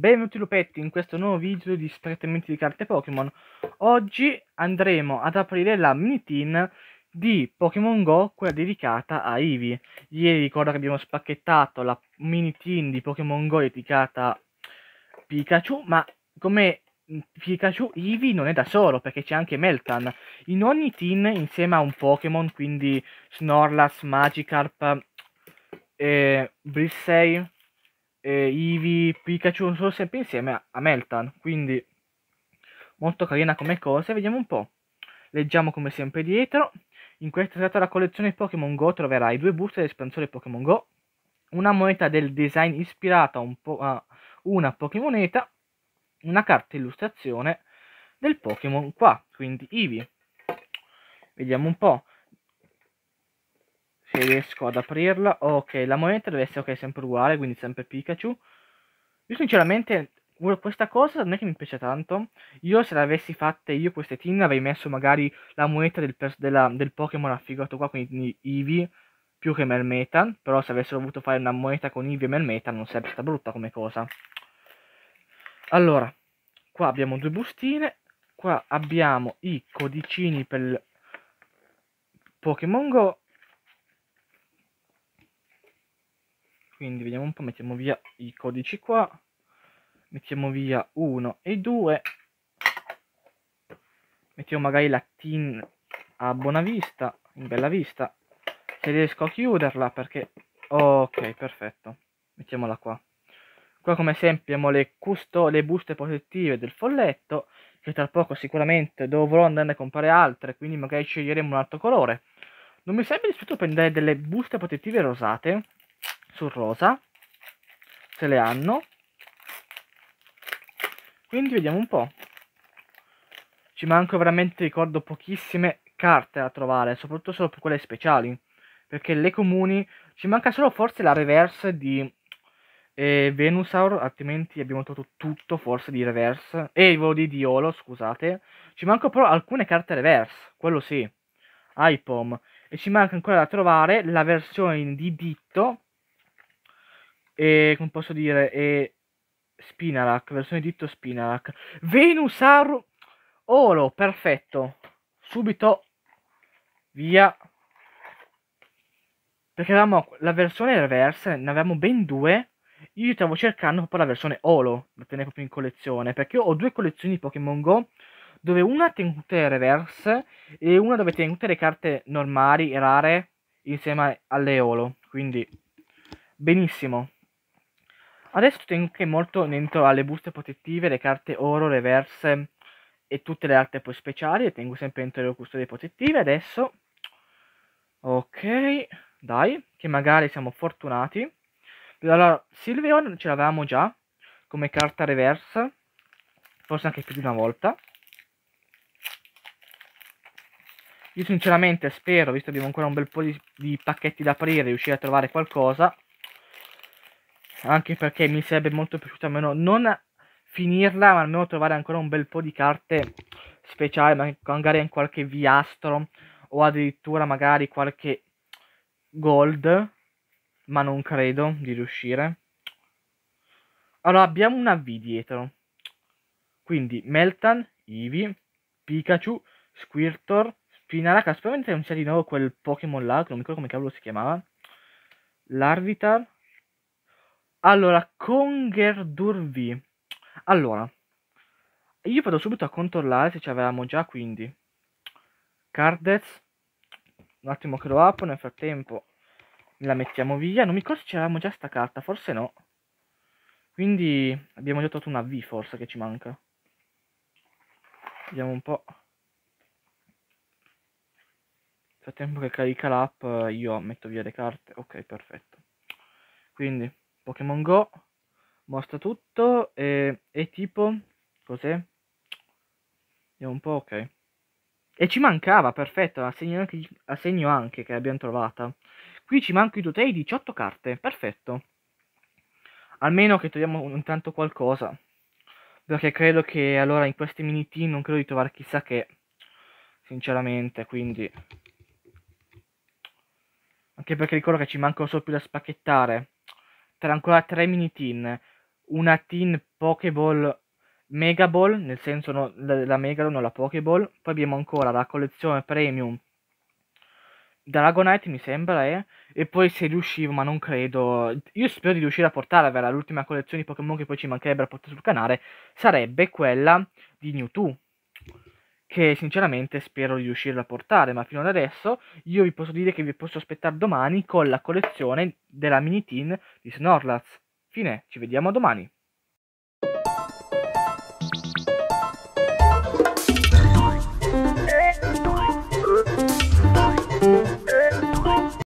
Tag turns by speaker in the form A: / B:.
A: benvenuti lupetti in questo nuovo video di strettamente di carte Pokémon. Oggi andremo ad aprire la mini tin di Pokémon Go, quella dedicata a Eevee. Ieri ricordo che abbiamo spacchettato la mini tin di Pokémon Go dedicata a Pikachu, ma come Pikachu Eevee non è da solo, perché c'è anche Meltan. In ogni tin insieme a un Pokémon, quindi Snorlax, Magikarp, eh, Brissey eh, Eevee, Pikachu sono sempre insieme a, a Meltan, quindi molto carina come cosa. Vediamo un po'. Leggiamo come sempre dietro. In questa serata la collezione Pokémon Go troverai due buste dell'espansione Pokémon Go, una moneta del design ispirata un po a una Pokémoneta, una carta illustrazione del Pokémon qua, quindi Eevee. Vediamo un po' se riesco ad aprirla ok la moneta deve essere okay, sempre uguale quindi sempre Pikachu io sinceramente questa cosa non è che mi piace tanto io se l'avessi fatta io queste tin avrei messo magari la moneta del, della, del Pokémon affigato qua quindi Eevee più che Melmetan però se avessero voluto fare una moneta con Eevee e Melmetan non sarebbe stata brutta come cosa allora qua abbiamo due bustine qua abbiamo i codicini per Pokémon Go quindi vediamo un po', mettiamo via i codici qua, mettiamo via 1 e 2, mettiamo magari la tin a buona vista, in bella vista, se riesco a chiuderla perché... Ok, perfetto, mettiamola qua. Qua come sempre abbiamo le, custo... le buste protettive del folletto, che tra poco sicuramente dovrò andare a comprare altre, quindi magari sceglieremo un altro colore. Non mi sarebbe dispiaciuto prendere delle buste protettive rosate, sul rosa se le hanno quindi vediamo un po' ci manco veramente ricordo pochissime carte da trovare soprattutto solo per quelle speciali perché le comuni ci manca solo forse la reverse di eh, Venusaur altrimenti abbiamo trovato tutto forse di reverse e eh, di Diolo scusate ci mancano però alcune carte reverse quello sì iPom e ci manca ancora da trovare la versione di Ditto e come posso dire, e Spinalak, versione Ditto Spinalak. Venusaur Oro, perfetto. Subito via. Perché avevamo la versione reverse, ne avevamo ben due. Io stavo cercando proprio la versione Olo da tenere proprio in collezione. Perché ho due collezioni di Pokémon Go. Dove una tiene tutte le reverse e una dove tiene tutte le carte normali e rare insieme alle Olo. Quindi, benissimo. Adesso tengo anche molto dentro alle buste protettive, le carte oro, reverse e tutte le altre poi speciali. Le tengo sempre dentro le custodie protettive adesso. Ok, dai, che magari siamo fortunati. Allora, Silveon ce l'avevamo già come carta reverse, forse anche più di una volta. Io sinceramente spero, visto che abbiamo ancora un bel po' di, di pacchetti da aprire, riuscire a trovare qualcosa anche perché mi sarebbe molto piaciuto almeno non finirla, ma almeno trovare ancora un bel po' di carte speciali, magari in qualche viastro o addirittura magari qualche gold, ma non credo di riuscire. Allora, abbiamo una V dietro. Quindi Meltan, Eevee, Pikachu, Squirtor, Spinaraca. Spero non sia di nuovo quel Pokémon là, che non mi ricordo come cavolo si chiamava. Larvitar, allora, Conger Durvi. Allora, io vado subito a controllare se ce l'avevamo già, quindi. Cardez. Un attimo che lo apro, nel frattempo la mettiamo via. Non mi ricordo se ce l'avevamo già sta carta, forse no. Quindi abbiamo già trovato una V forse che ci manca. Vediamo un po'. Nel frattempo che carica l'app io metto via le carte. Ok, perfetto. Quindi Pokémon Go mostra tutto e, e tipo cos'è? È un po' ok. E ci mancava, perfetto, assegno anche, assegno anche che l'abbiamo trovata. Qui ci mancano i dotei 18 carte, perfetto. Almeno che troviamo intanto qualcosa. Perché credo che allora in queste mini team non credo di trovare chissà che. Sinceramente, quindi... Anche perché ricordo che ci mancano solo più da spacchettare tra ancora 3 mini teen, una teen Pokéball Mega Ball, nel senso no, la, la Mega non la Pokéball, poi abbiamo ancora la collezione premium Dragonite mi sembra eh? e poi se riuscivo, ma non credo, io spero di riuscire a portarvela, l'ultima collezione di Pokémon che poi ci mancherebbe a portare sul canale, sarebbe quella di Mewtwo, che sinceramente spero di riuscire a portare, ma fino ad adesso io vi posso dire che vi posso aspettare domani con la collezione della mini tin di Snorlax. Fine, ci vediamo domani.